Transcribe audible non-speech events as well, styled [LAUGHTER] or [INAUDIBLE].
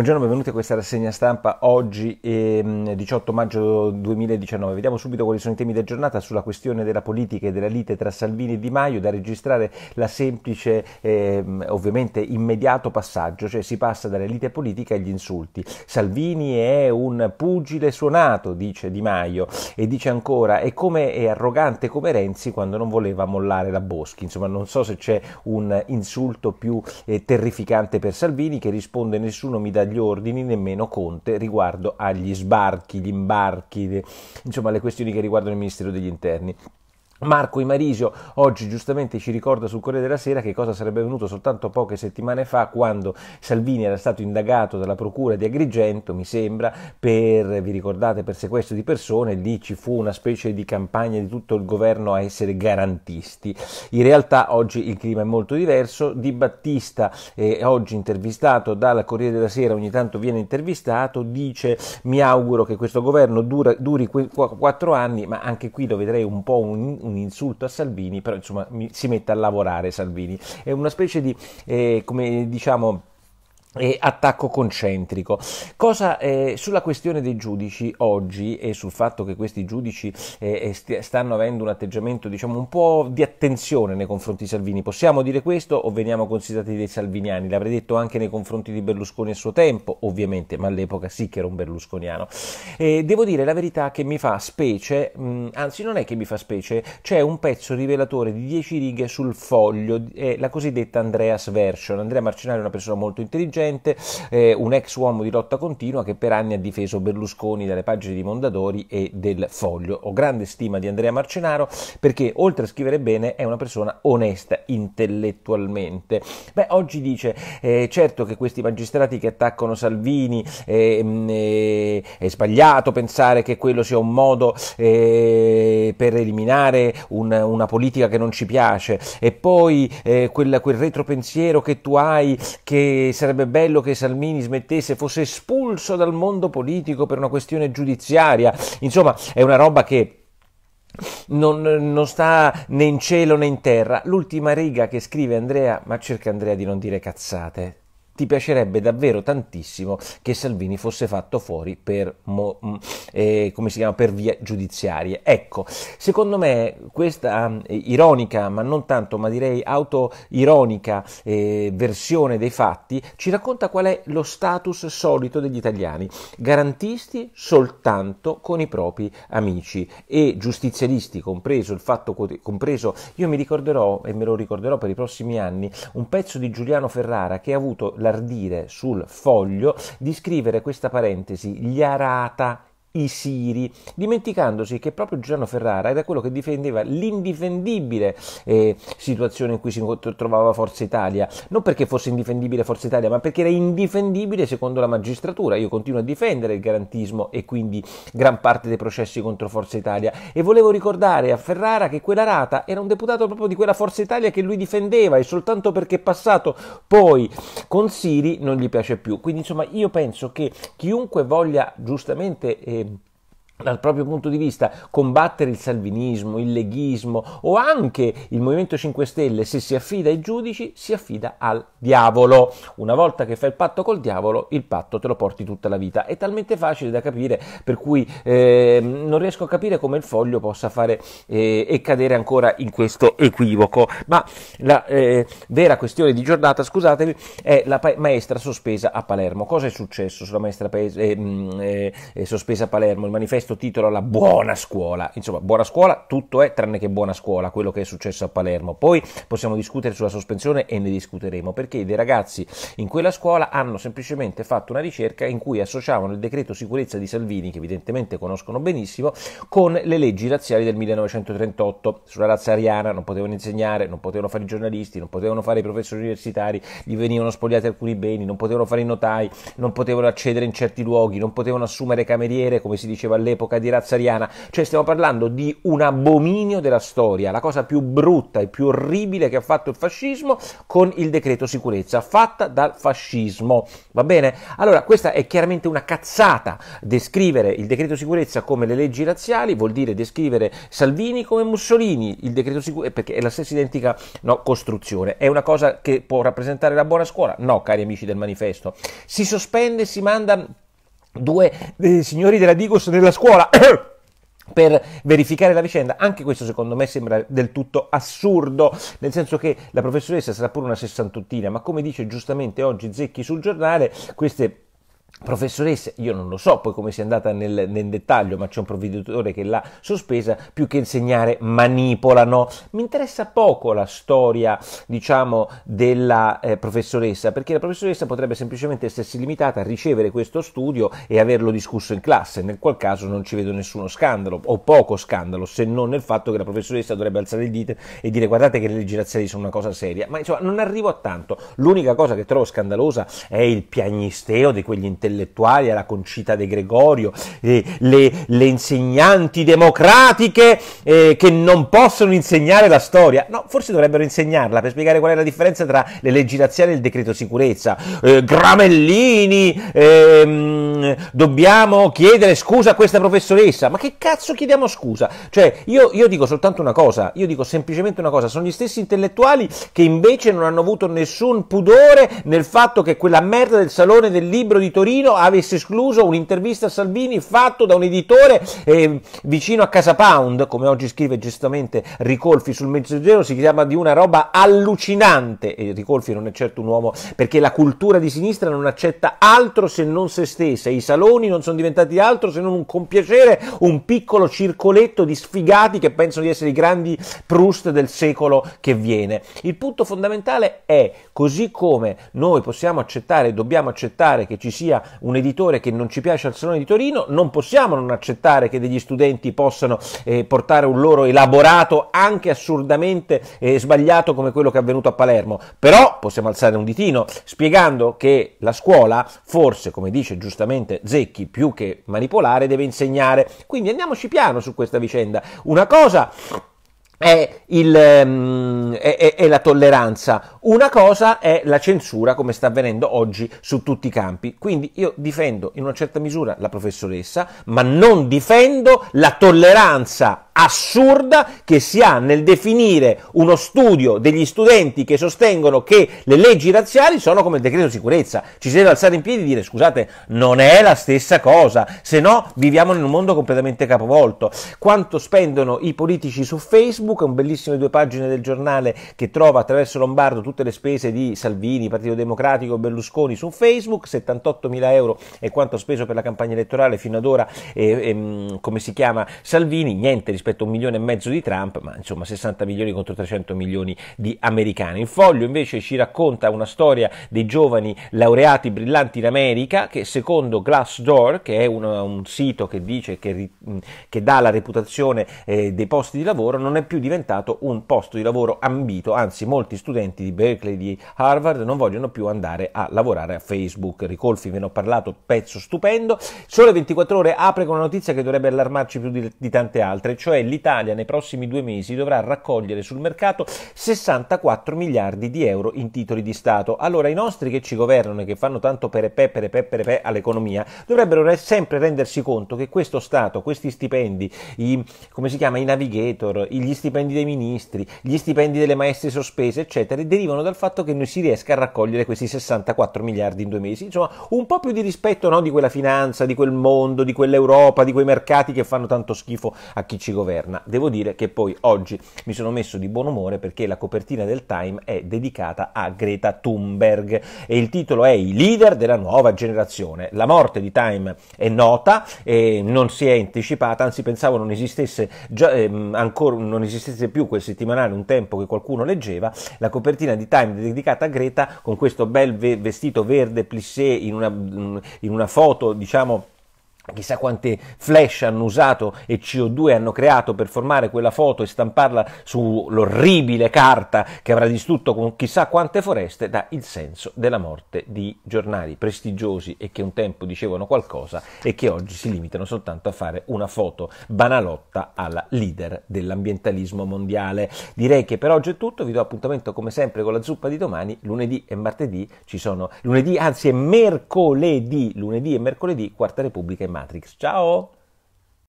Buongiorno, benvenuti a questa rassegna stampa. Oggi è ehm, 18 maggio 2019. Vediamo subito quali sono i temi della giornata sulla questione della politica e della lite tra Salvini e Di Maio, da registrare la semplice, eh, ovviamente immediato passaggio, cioè si passa dalla lite politica agli insulti. Salvini è un pugile suonato, dice Di Maio, e dice ancora è come è arrogante come Renzi quando non voleva mollare la Boschi. Insomma, non so se c'è un insulto più eh, terrificante per Salvini che risponde nessuno mi dà dagli ordini nemmeno Conte riguardo agli sbarchi, gli imbarchi, insomma le questioni che riguardano il Ministero degli Interni. Marco Imarisio oggi giustamente ci ricorda sul Corriere della Sera che cosa sarebbe avvenuto soltanto poche settimane fa quando Salvini era stato indagato dalla procura di Agrigento, mi sembra, per, vi ricordate, per sequestro di persone, lì ci fu una specie di campagna di tutto il governo a essere garantisti. In realtà oggi il clima è molto diverso, Di Battista eh, oggi intervistato dal Corriere della Sera, ogni tanto viene intervistato, dice mi auguro che questo governo dura, duri quattro anni, ma anche qui lo vedrei un po' un un insulto a Salvini, però insomma mi, si mette a lavorare Salvini. È una specie di, eh, come diciamo, e attacco concentrico. Cosa, eh, sulla questione dei giudici oggi e sul fatto che questi giudici eh, eh st- stanno avendo un atteggiamento diciamo un po' di attenzione nei confronti di Salvini, possiamo dire questo o veniamo considerati dei salviniani? L'avrei detto anche nei confronti di Berlusconi a suo tempo, ovviamente, ma all'epoca sì che era un berlusconiano. Eh, devo dire la verità che mi fa specie, mh, mm, anzi non è che mi fa specie, c'è un pezzo rivelatore di 10 righe sul foglio, la cosiddetta Andreas Version. Andrea Marcinari è una persona molto intelligente, intelligente, eh, un ex uomo di lotta continua che per anni ha difeso Berlusconi dalle pagine di Mondadori e del Foglio. Ho grande stima di Andrea Marcenaro perché oltre a scrivere bene è una persona onesta intellettualmente. Beh, oggi dice eh, certo che questi magistrati che attaccano Salvini eh, mh, mm, eh, è sbagliato pensare che quello sia un modo eh, per eliminare un, una politica che non ci piace e poi eh, quel, quel retropensiero che tu hai che sarebbe bello che Salmini smettesse, fosse espulso dal mondo politico per una questione giudiziaria. Insomma, è una roba che non, non, sta né in cielo né in terra. L'ultima riga che scrive Andrea, ma cerca Andrea di non dire cazzate ti piacerebbe davvero tantissimo che Salvini fosse fatto fuori per, mo, mm, eh, chiama, per via giudiziaria. Ecco, secondo me questa eh, ironica, ma non tanto, ma direi autoironica eh, versione dei fatti ci racconta qual è lo status solito degli italiani, garantisti soltanto con i propri amici e giustizialisti, compreso il fatto compreso io mi ricorderò e me lo ricorderò per i prossimi anni un pezzo di Giuliano Ferrara che ha avuto la sull'ardire, sul foglio, di scrivere questa parentesi, gli arata i Siri, dimenticandosi che proprio Giuliano Ferrara era quello che difendeva l'indifendibile eh, situazione in cui si trovava Forza Italia, non perché fosse indifendibile Forza Italia, ma perché era indifendibile secondo la magistratura. Io continuo a difendere il garantismo e quindi gran parte dei processi contro Forza Italia e volevo ricordare a Ferrara che quella rata era un deputato proprio di quella Forza Italia che lui difendeva e soltanto perché è passato poi con Siri non gli piace più. Quindi insomma io penso che chiunque voglia giustamente eh, dal proprio punto di vista combattere il salvinismo, il leghismo o anche il Movimento 5 Stelle, se si affida ai giudici, si affida al diavolo. Una volta che fai il patto col diavolo, il patto te lo porti tutta la vita. È talmente facile da capire, per cui eh, non riesco a capire come il foglio possa fare eh, e cadere ancora in questo equivoco. Ma la eh, vera questione di giornata, scusatevi è la pa- maestra sospesa a Palermo. Cosa è successo sulla maestra pa- eh, mm, eh, eh, sospesa a Palermo? Il manifesto questo titolo alla buona scuola. Insomma, buona scuola, tutto è tranne che buona scuola, quello che è successo a Palermo. Poi possiamo discutere sulla sospensione e ne discuteremo, perché dei ragazzi in quella scuola hanno semplicemente fatto una ricerca in cui associavano il decreto sicurezza di Salvini, che evidentemente conoscono benissimo, con le leggi razziali del 1938 sulla razza ariana, non potevano insegnare, non potevano fare i giornalisti, non potevano fare i professori universitari, gli venivano spogliati alcuni beni, non potevano fare i notai, non potevano accedere in certi luoghi, non potevano assumere cameriere, come si diceva all'epoca, all'epoca di razza ariana, cioè stiamo parlando di un abominio della storia, la cosa più brutta e più orribile che ha fatto il fascismo con il decreto sicurezza, fatta dal fascismo, va bene? Allora questa è chiaramente una cazzata, descrivere il decreto sicurezza come le leggi razziali vuol dire descrivere Salvini come Mussolini, il decreto sicurezza, eh, perché è la stessa identica no, costruzione, è una cosa che può rappresentare la buona scuola? No, cari amici del manifesto, si sospende, si manda due eh, signori della Digos nella scuola. [COUGHS] per verificare la vicenda. Anche questo secondo me sembra del tutto assurdo, nel senso che la professoressa sarà pure una sessantottina, ma come dice giustamente oggi Zecchi sul giornale, queste Professoressa, io non lo so poi come sia andata nel, nel dettaglio, ma c'è un provveditore che l'ha sospesa più che insegnare manipolano. Mi interessa poco la storia, diciamo, della eh, professoressa, perché la professoressa potrebbe semplicemente essersi limitata a ricevere questo studio e averlo discusso in classe, nel qual caso non ci vedo nessuno scandalo, o poco scandalo, se non nel fatto che la professoressa dovrebbe alzare il dito e dire guardate che le leggi razziali sono una cosa seria. Ma insomma, non arrivo a tanto. L'unica cosa che trovo scandalosa è il piagnisteo di quegli interventi intellettuali, alla Concita De Gregorio, eh, le, le, insegnanti democratiche eh, che non possono insegnare la storia. No, forse dovrebbero insegnarla per spiegare qual è la differenza tra le leggi razziali e il decreto sicurezza. Eh, Gramellini, ehm, dobbiamo chiedere scusa a questa professoressa. Ma che cazzo chiediamo scusa? Cioè, io, io dico soltanto una cosa, io dico semplicemente una cosa, sono gli stessi intellettuali che invece non hanno avuto nessun pudore nel fatto che quella merda del Salone del Libro di Torino Torino avesse escluso un'intervista a Salvini fatto da un editore eh, vicino a Casa Pound, come oggi scrive giustamente Ricolfi sul Mezzogiorno, si chiama di una roba allucinante e Ricolfi non è certo un uomo perché la cultura di sinistra non accetta altro se non se stessa, i saloni non sono diventati altro se non un compiacere, un piccolo circoletto di sfigati che pensano di essere i grandi Proust del secolo che viene. Il punto fondamentale è, così come noi possiamo accettare e dobbiamo accettare che ci sia un editore che non ci piace al Salone di Torino, non possiamo non accettare che degli studenti possano eh, portare un loro elaborato anche assurdamente eh, sbagliato come quello che è avvenuto a Palermo, però possiamo alzare un ditino spiegando che la scuola forse, come dice giustamente Zecchi, più che manipolare deve insegnare. Quindi andiamoci piano su questa vicenda. Una cosa è, il, ehm, è, è, è, la tolleranza, una cosa è la censura come sta avvenendo oggi su tutti i campi. Quindi io difendo in una certa misura la professoressa, ma non difendo la tolleranza assurda che si ha nel definire uno studio degli studenti che sostengono che le leggi razziali sono come il decreto sicurezza. Ci si deve alzare in piedi e dire scusate, non è la stessa cosa, se no viviamo in un mondo completamente capovolto. Quanto spendono i politici su Facebook, un bellissimo due pagine del giornale che trova attraverso Lombardo tutte le spese di Salvini, Partito Democratico, Berlusconi su Facebook, 78 mila euro è quanto speso per la campagna elettorale fino ad ora, e, eh, e, ehm, come si chiama Salvini, niente rispetto rispetto a un milione e mezzo di Trump, ma insomma 60 milioni contro 300 milioni di americani. Il foglio invece ci racconta una storia dei giovani laureati brillanti in America che secondo Glassdoor, che è un, un sito che dice che, che dà la reputazione eh, dei posti di lavoro, non è più diventato un posto di lavoro ambito, anzi molti studenti di Berkeley, di Harvard non vogliono più andare a lavorare a Facebook. Ricolfi ve ne ho parlato, pezzo stupendo. Sole 24 ore apre con una notizia che dovrebbe allarmarci più di, di tante altre, cioè cioè l'Italia nei prossimi due mesi dovrà raccogliere sul mercato 64 miliardi di euro in titoli di Stato. Allora i nostri che ci governano e che fanno tanto per e per e perepè all'economia dovrebbero re- sempre rendersi conto che questo Stato, questi stipendi, i, come si chiama, i navigator, gli stipendi dei ministri, gli stipendi delle maestre sospese, eccetera, derivano dal fatto che noi si riesca a raccogliere questi 64 miliardi in due mesi. Insomma, un po' più di rispetto no, di quella finanza, di quel mondo, di quell'Europa, di quei mercati che fanno tanto schifo a chi ci governa governa. Devo dire che poi oggi mi sono messo di buon umore perché la copertina del Time è dedicata a Greta Thunberg e il titolo è I leader della nuova generazione. La morte di Time è nota e non si è anticipata, anzi pensavo non esistesse, già, eh, ancora, non esistesse più quel settimanale un tempo che qualcuno leggeva. La copertina di Time dedicata a Greta con questo bel vestito verde plissé in una, in una foto, diciamo, chissà quante flash hanno usato e CO2 hanno creato per formare quella foto e stamparla sull'orribile carta che avrà distrutto con chissà quante foreste, dà il senso della morte di giornali prestigiosi e che un tempo dicevano qualcosa e che oggi si limitano soltanto a fare una foto banalotta alla leader dell'ambientalismo mondiale. Direi che per oggi è tutto, vi do appuntamento come sempre con la zuppa di domani, lunedì e martedì ci sono, lunedì anzi è mercoledì, lunedì e mercoledì, Quarta Repubblica e Martedì. Matrix. Ciao!